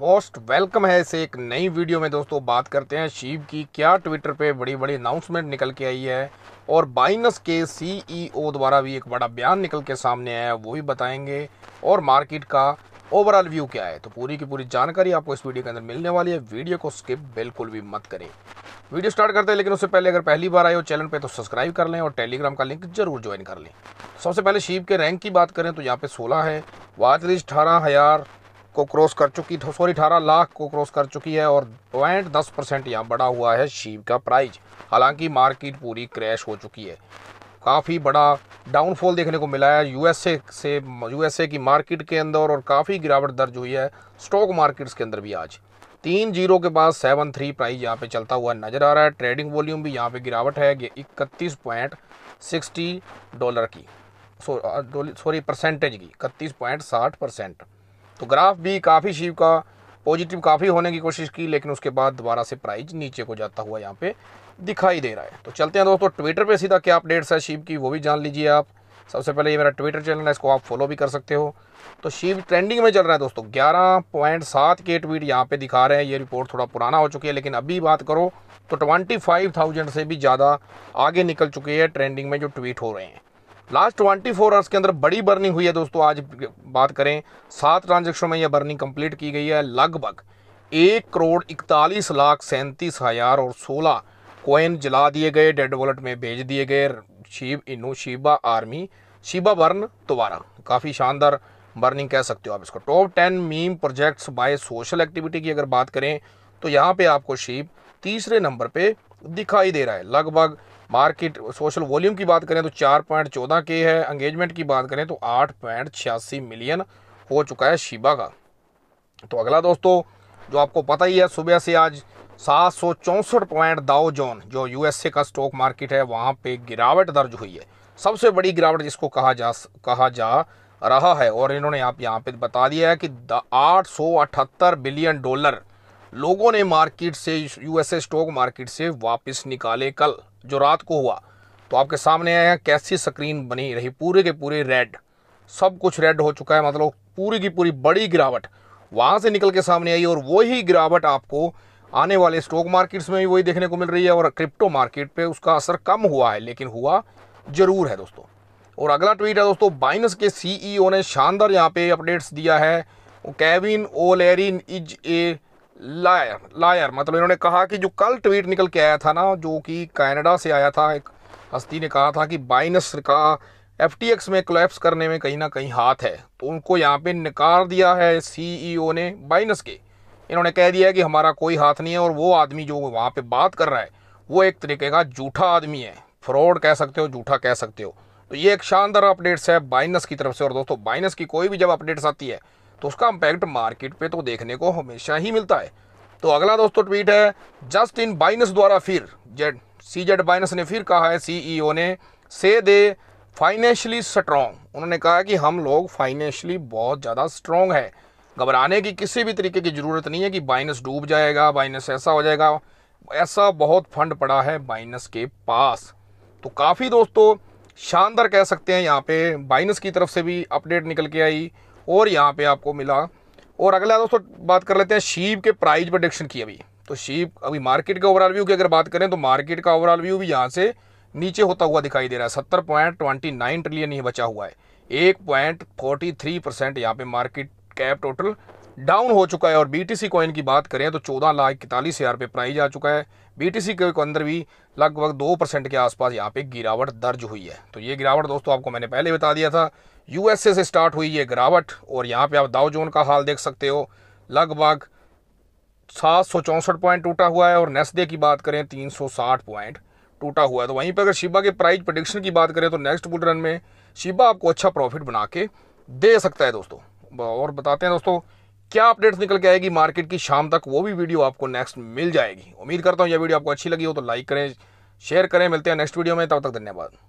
most welcome है इसे एक नई वीडियो में दोस्तों बात करते हैं शिव की क्या ट्विटर पे बड़ी बड़ी अनाउंसमेंट निकल के आई है और बाइनस के सीईओ e द्वारा भी एक बड़ा बयान निकल के सामने आया है वो भी बताएंगे और मार्केट का ओवरऑल व्यू क्या है तो पूरी की पूरी जानकारी आपको इस वीडियो के अंदर मिलने वाली है वीडियो को स्किप बिल्कुल भी मत करें वीडियो स्टार्ट करते हैं लेकिन उससे पहले अगर पहली बार आए हो चैनल पे तो सब्सक्राइब कर लें और टेलीग्राम का लिंक जरूर ज्वाइन कर लें सबसे पहले शिव के रैंक की बात करें तो यहाँ पे सोलह है वाचलिस्ट अठारह हज़ार को क्रॉस कर चुकी सॉरी अठारह लाख को क्रॉस कर चुकी है और पॉइंट दस परसेंट यहाँ बढ़ा हुआ है शीप का प्राइस हालांकि मार्केट पूरी क्रैश हो चुकी है काफ़ी बड़ा डाउनफॉल देखने को मिला है यूएसए से यूएसए की मार्केट के अंदर और काफ़ी गिरावट दर्ज हुई है स्टॉक मार्केट्स के अंदर भी आज तीन जीरो के बाद सेवन थ्री प्राइस यहाँ पे चलता हुआ नज़र आ रहा है ट्रेडिंग वॉल्यूम भी यहाँ पे गिरावट है इकतीस पॉइंट सिक्सटी डॉलर की सॉरी परसेंटेज की इकतीस पॉइंट साठ परसेंट तो ग्राफ भी काफ़ी शिव का पॉजिटिव काफ़ी होने की कोशिश की लेकिन उसके बाद दोबारा से प्राइज नीचे को जाता हुआ यहाँ पे दिखाई दे रहा है तो चलते हैं दोस्तों ट्विटर पे सीधा क्या अपडेट्स है शिव की वो भी जान लीजिए आप सबसे पहले ये मेरा ट्विटर चैनल है इसको आप फॉलो भी कर सकते हो तो शिव ट्रेंडिंग में चल रहा है दोस्तों ग्यारह पॉइंट सात के ट्वीट यहाँ पे दिखा रहे हैं ये रिपोर्ट थोड़ा पुराना हो चुकी है लेकिन अभी बात करो तो ट्वेंटी फाइव थाउजेंड से भी ज़्यादा आगे निकल चुके हैं ट्रेंडिंग में जो ट्वीट हो रहे हैं लास्ट 24 आवर्स के अंदर बड़ी बर्निंग हुई है दोस्तों आज बात करें सात ट्रांजेक्शन में यह बर्निंग कंप्लीट की गई है लगभग एक करोड़ इकतालीस लाख सैंतीस हज़ार और सोलह कोइन जला दिए गए डेड वॉलेट में भेज दिए गए Shiba Inu Shiba army Shiba burn दोबारा काफ़ी शानदार बर्निंग कह सकते हो आप इसको top ten meme projects by social activity की अगर बात करें तो यहाँ पे आपको शिव तीसरे नंबर पे दिखाई दे रहा है लगभग मार्केट सोशल वॉल्यूम की बात करें तो चार पॉइंट चौदह के है एंगेजमेंट की बात करें तो आठ पॉइंट छियासी मिलियन हो चुका है शिबा का तो अगला दोस्तों जो आपको पता ही है सुबह से आज सात सौ चौंसठ पॉइंट दाओ जोन जो यूएसए का स्टॉक मार्केट है वहाँ पर गिरावट दर्ज हुई है सबसे बड़ी गिरावट जिसको कहा जा कहा जा रहा है और इन्होंने आप यहाँ पे बता दिया है कि आठ बिलियन डॉलर लोगों ने मार्केट से यूएसए स्टॉक मार्केट से वापस निकाले कल जो रात को हुआ तो आपके सामने आया कैसी स्क्रीन बनी रही पूरे के पूरे रेड सब कुछ रेड हो चुका है मतलब पूरी की पूरी बड़ी गिरावट वहाँ से निकल के सामने आई और वही गिरावट आपको आने वाले स्टॉक मार्केट्स में भी वही देखने को मिल रही है और क्रिप्टो मार्केट पे उसका असर कम हुआ है लेकिन हुआ ज़रूर है दोस्तों और अगला ट्वीट है दोस्तों बाइनस के सीईओ ने शानदार यहाँ पे अपडेट्स दिया है Kevin O'Leary is a liar liar मतलब इन्होंने कहा कि जो कल ट्वीट निकल के आया था ना जो कि कनाडा से आया था एक हस्ती ने कहा था कि बाइनस का एफ में क्लैप्स करने में कहीं ना कहीं हाथ है तो उनको यहाँ पे नकार दिया है सी e ने बाइनस के इन्होंने कह दिया कि हमारा कोई हाथ नहीं है और वो आदमी जो वहाँ पे बात कर रहा है वो एक तरीके का जूठा आदमी है फ्रॉड कह सकते हो जूठा कह सकते हो तो ये एक शानदार अपडेट्स है बाइनस की तरफ से और दोस्तों बाइनस की कोई भी जब अपडेट्स आती है तो उसका इम्पैक्ट मार्केट पे तो देखने को हमेशा ही मिलता है तो अगला दोस्तों ट्वीट है जस्ट इन बाइनस द्वारा फिर जेड सी जेड बाइनस ने फिर कहा है सीईओ e ने से दे फाइनेंशियली स्ट्रॉन्ग उन्होंने कहा कि हम लोग फाइनेंशली बहुत ज़्यादा स्ट्रॉन्ग है घबराने की किसी भी तरीके की ज़रूरत नहीं है कि बाइनस डूब जाएगा बाइनस ऐसा हो जाएगा ऐसा बहुत फंड पड़ा है बाइनस के पास तो काफ़ी दोस्तों शानदार कह सकते हैं यहाँ पे बाइनस की तरफ से भी अपडेट निकल के आई और यहाँ पे आपको मिला और अगला दोस्तों बात कर लेते हैं शीप के प्राइस प्रडिक्शन की अभी तो शीप अभी मार्केट के ओवरऑल व्यू की अगर बात करें तो मार्केट का ओवरऑल व्यू भी यहाँ से नीचे होता हुआ दिखाई दे रहा है सत्तर पॉइंट ट्वेंटी नाइन ट्रिलियन ये बचा हुआ है एक पॉइंट फोर्टी थ्री परसेंट यहाँ पे मार्केट कैप टोटल डाउन हो चुका है और बी टी कॉइन की बात करें तो चौदह लाख इकतालीस हज़ार पे प्राइज आ चुका है बी टी के अंदर भी लगभग दो परसेंट के आसपास यहाँ पे गिरावट दर्ज हुई है तो ये गिरावट दोस्तों आपको मैंने पहले बता दिया था यूएसए से स्टार्ट हुई ये गिरावट और यहाँ पे आप दाव जोन का हाल देख सकते हो लगभग सात सौ चौंसठ पॉइंट टूटा हुआ है और नेस्डे की बात करें तीन सौ साठ पॉइंट टूटा हुआ है तो वहीं पर अगर शिबा के प्राइज प्रडिक्शन की बात करें तो नेक्स्ट बुल रन में शिबा आपको अच्छा प्रॉफिट बना के दे सकता है दोस्तों और बताते हैं दोस्तों क्या अपडेट्स निकल के आएगी मार्केट की शाम तक वो भी वीडियो आपको नेक्स्ट मिल जाएगी उम्मीद करता हूँ यह वीडियो आपको अच्छी लगी हो तो लाइक करें शेयर करें मिलते हैं नेक्स्ट वीडियो में तब तक धन्यवाद